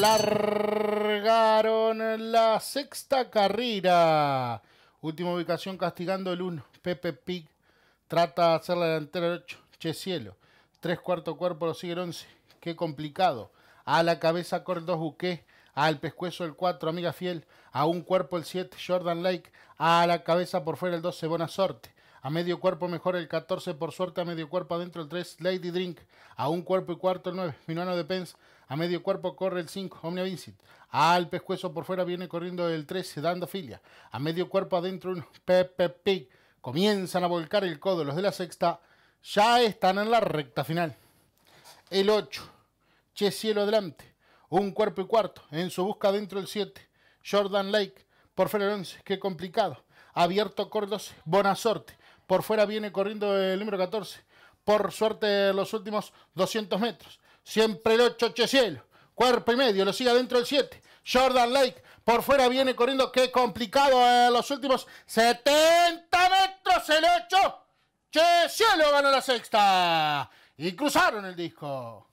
largaron la sexta carrera. Última ubicación castigando el 1. Pepe Pig trata de hacer la delantera 8. Che cielo. 3 cuarto cuerpo lo sigue el 11. Qué complicado. A la cabeza corre 2 Buque Al pescuezo el 4, Amiga Fiel. A un cuerpo el 7, Jordan Lake. A la cabeza por fuera el 12, Buena Sorte. A medio cuerpo mejor el 14, por suerte a medio cuerpo adentro el 3, Lady Drink. A un cuerpo y cuarto el 9, Minuano de Pence. A medio cuerpo corre el 5, Omnia Vincent. Al pescuezo por fuera viene corriendo el 13, dando filia. A medio cuerpo adentro un Pepe Pig. Comienzan a volcar el codo. Los de la sexta ya están en la recta final. El 8, Che Cielo adelante. Un cuerpo y cuarto. En su busca adentro el 7, Jordan Lake. Por fuera el 11, qué complicado. Abierto Cordos, buena suerte por fuera viene corriendo el número 14. Por suerte, los últimos 200 metros. Siempre el 8, Checielo. Cuerpo y medio, lo sigue adentro el 7. Jordan Lake. Por fuera viene corriendo. Qué complicado eh, los últimos 70 metros. El 8. Checielo ganó la sexta. Y cruzaron el disco.